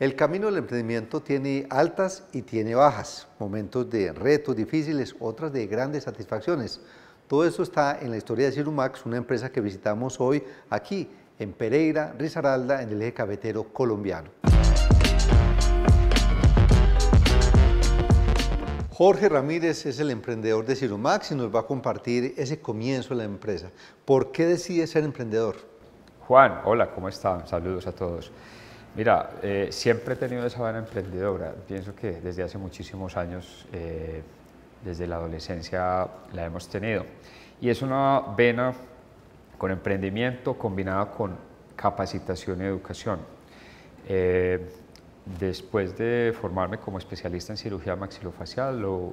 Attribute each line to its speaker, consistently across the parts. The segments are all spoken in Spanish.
Speaker 1: El camino del emprendimiento tiene altas y tiene bajas, momentos de retos difíciles, otras de grandes satisfacciones. Todo eso está en la historia de Cirumax, una empresa que visitamos hoy aquí en Pereira, Risaralda, en el eje cafetero colombiano. Jorge Ramírez es el emprendedor de Cirumax y nos va a compartir ese comienzo de la empresa. ¿Por qué decide
Speaker 2: ser emprendedor? Juan, hola, ¿cómo están? Saludos a todos. Mira, eh, siempre he tenido esa vena emprendedora. Pienso que desde hace muchísimos años, eh, desde la adolescencia, la hemos tenido. Y es una vena con emprendimiento combinada con capacitación y educación. Eh, después de formarme como especialista en cirugía maxilofacial, lo,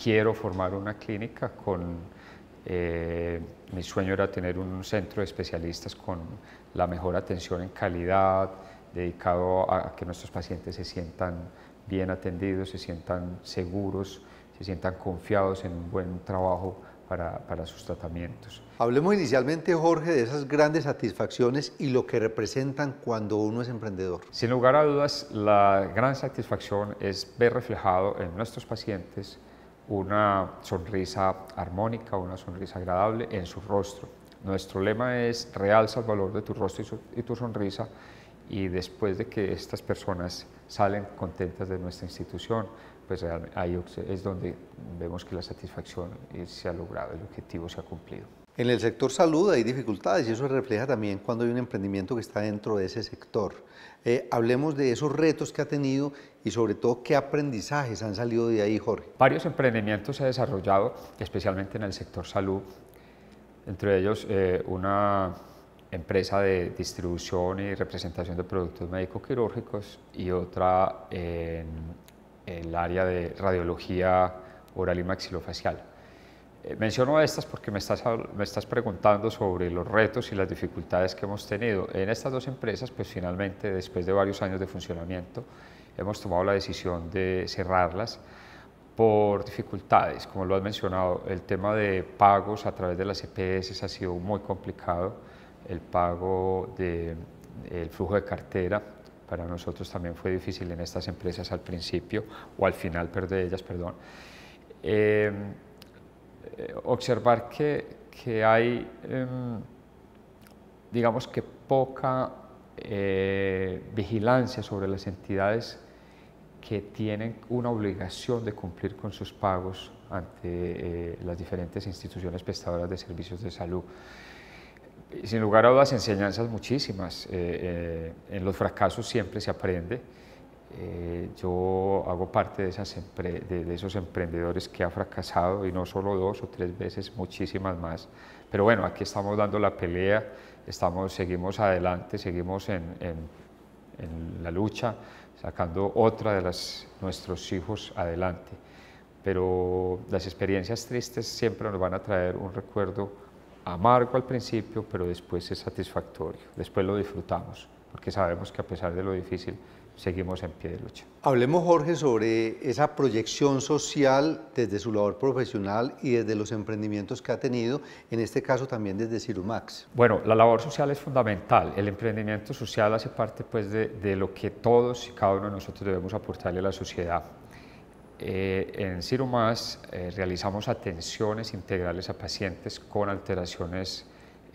Speaker 2: quiero formar una clínica con eh, mi sueño era tener un centro de especialistas con la mejor atención en calidad, dedicado a, que nuestros pacientes se sientan bien atendidos, se sientan seguros, se sientan confiados en un buen trabajo para, para, sus tratamientos.
Speaker 1: Hablemos inicialmente, Jorge, de esas grandes satisfacciones y lo que representan cuando uno es emprendedor.
Speaker 2: Sin lugar a dudas, la gran satisfacción es ver reflejado en nuestros pacientes una sonrisa armónica, una sonrisa agradable en su rostro. Nuestro lema es realza el valor de tu rostro y, tu sonrisa y después de que estas personas salen contentas de nuestra institución, pues ahí es donde vemos que la satisfacción eh, se ha logrado, el objetivo se ha cumplido.
Speaker 1: En el sector salud hay dificultades y eso se refleja también cuando hay un emprendimiento que está dentro de ese sector. Eh, hablemos
Speaker 2: de esos retos que ha tenido y sobre todo qué aprendizajes han salido de ahí, Jorge. Varios emprendimientos se han desarrollado, especialmente en el sector salud, entre ellos eh, una empresa de distribución y representación de productos médico quirúrgicos y otra en el área de radiología oral y maxilofacial. Eh, menciono estas porque me estás, me estás preguntando sobre los retos y las dificultades que hemos tenido. En estas dos empresas, pues finalmente, después de varios años de funcionamiento, hemos tomado la decisión de cerrarlas por dificultades, como lo has mencionado, el tema de pagos a través de las EPS ha sido muy complicado, el pago del el flujo de cartera para nosotros también fue difícil en estas empresas al principio, o al final de ellas, perdón. Eh, eh, observar que, hay, em, digamos que poca eh, vigilancia sobre las entidades que tienen una obligación de cumplir con sus pagos ante eh, las diferentes instituciones prestadoras de servicios de salud. Sin lugar a dudas, enseñanzas muchísimas. en los fracasos siempre se aprende. Eh, yo hago parte de, esas de, esos emprendedores que ha fracasado y no solo dos o tres veces, muchísimas más. Pero bueno, aquí estamos dando la pelea, estamos, seguimos adelante, seguimos en, la lucha, sacando otra de nuestros hijos adelante. Pero las experiencias tristes siempre nos van a traer un recuerdo amargo al principio, pero después es satisfactorio, después lo disfrutamos, porque sabemos que a pesar de lo difícil, seguimos en pie de lucha.
Speaker 1: Hablemos, Jorge, sobre esa proyección social desde su labor profesional y desde los emprendimientos que ha tenido, en este caso también desde Cirumax.
Speaker 2: Bueno, la labor social es fundamental. El emprendimiento social hace parte pues, de, lo que todos y cada uno de nosotros debemos aportarle a la sociedad. Eh, en Cirumax eh, realizamos atenciones integrales a pacientes con alteraciones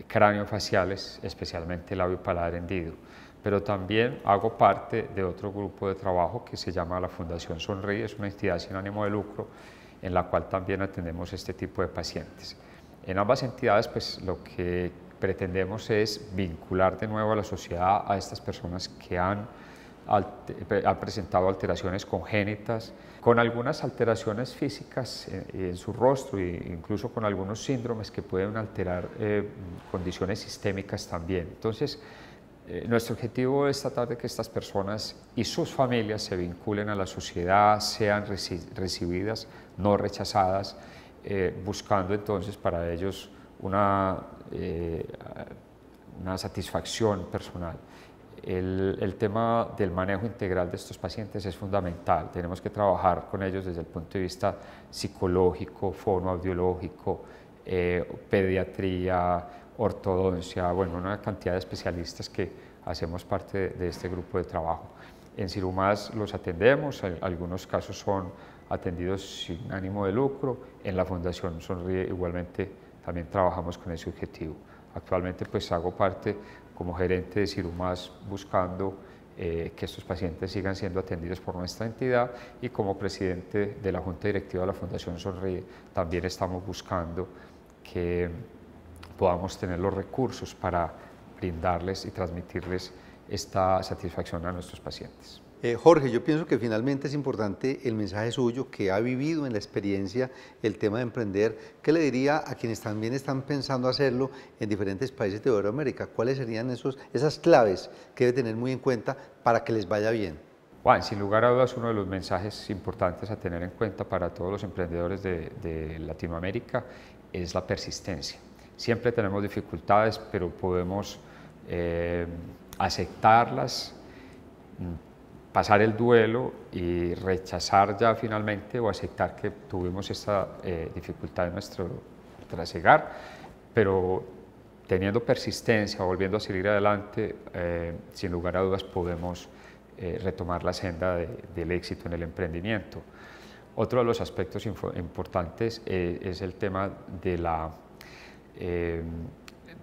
Speaker 2: craneofaciales, especialmente labio paladar hendido pero también hago parte de otro grupo de trabajo que se llama la Fundación Sonríe, es una entidad sin ánimo de lucro en la cual también atendemos este tipo de pacientes. En ambas entidades pues lo que pretendemos es vincular de nuevo a la sociedad a estas personas que han, eh, presentado alteraciones congénitas, con algunas alteraciones físicas eh, en, su rostro e incluso con algunos síndromes que pueden alterar eh, condiciones sistémicas también. Entonces, eh, nuestro objetivo es tratar de que estas personas y sus familias se vinculen a la sociedad, sean recibidas, no rechazadas, eh, buscando entonces para ellos eh, una, satisfacción personal. El, el, tema del manejo integral de estos pacientes es fundamental. Tenemos que trabajar con ellos desde el punto de vista psicológico, fonoaudiológico, pediatría, ortodoncia, bueno, una cantidad de especialistas que hacemos parte de, este grupo de trabajo. En Cirumás los atendemos, en algunos casos son atendidos sin ánimo de lucro, en la Fundación Sonríe igualmente también trabajamos con ese objetivo. Actualmente pues hago parte como gerente de Cirumás buscando eh, que estos pacientes sigan siendo atendidos por nuestra entidad y como presidente de la Junta Directiva de la Fundación Sonríe también estamos buscando que podamos tener los recursos para brindarles y transmitirles esta satisfacción a nuestros pacientes.
Speaker 1: Eh, Jorge, yo pienso que finalmente es importante el mensaje suyo que ha vivido en la experiencia el tema de emprender. ¿Qué le diría a quienes también están pensando hacerlo en diferentes países de América? ¿Cuáles serían esos, esas claves que debe tener muy en cuenta para que les vaya
Speaker 2: bien? Juan, sin lugar a dudas, uno de los mensajes importantes a tener en cuenta para todos los emprendedores de Latinoamérica es la persistencia. Siempre tenemos dificultades, pero podemos eh, aceptarlas, pasar el duelo y rechazar ya finalmente o aceptar que tuvimos esta eh, dificultad en nuestro trasegar, pero teniendo persistencia, volviendo a seguir adelante, eh, sin lugar a dudas podemos retomar la senda del éxito en el emprendimiento. Otro de los aspectos importantes es el tema de la Em,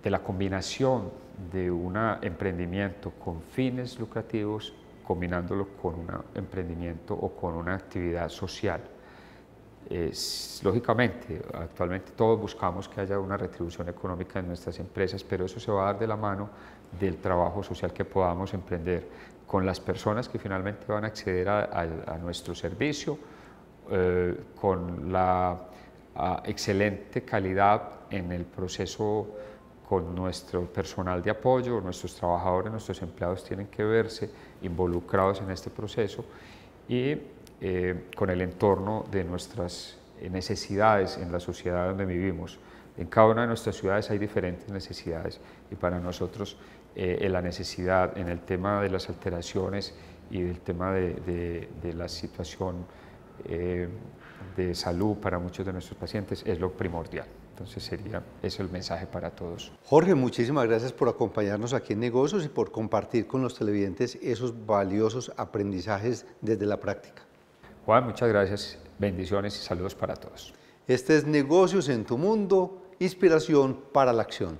Speaker 2: de la combinación de un emprendimiento con fines lucrativos, combinándolo con un emprendimiento o con una actividad social. es lógicamente, actualmente todos buscamos que haya una retribución económica en nuestras empresas, pero eso se va a dar de la mano del trabajo social que podamos emprender con las personas que finalmente van a acceder a, nuestro servicio, eh, con la a excelente calidad en el proceso con nuestro personal de apoyo, nuestros trabajadores, nuestros empleados tienen que verse involucrados en este proceso y eh, con el entorno de nuestras necesidades en la sociedad donde vivimos. En cada una de nuestras ciudades hay diferentes necesidades y para nosotros en eh, la necesidad en el tema de las alteraciones y del tema de, la situación eh, de salud para muchos de nuestros pacientes es lo primordial. Entonces sería ese el mensaje para todos.
Speaker 1: Jorge, muchísimas gracias por acompañarnos aquí en Negocios y por compartir con los televidentes esos valiosos aprendizajes desde la práctica.
Speaker 2: Juan, muchas gracias. Bendiciones y saludos para
Speaker 1: todos. Este es Negocios en tu Mundo, inspiración para la acción.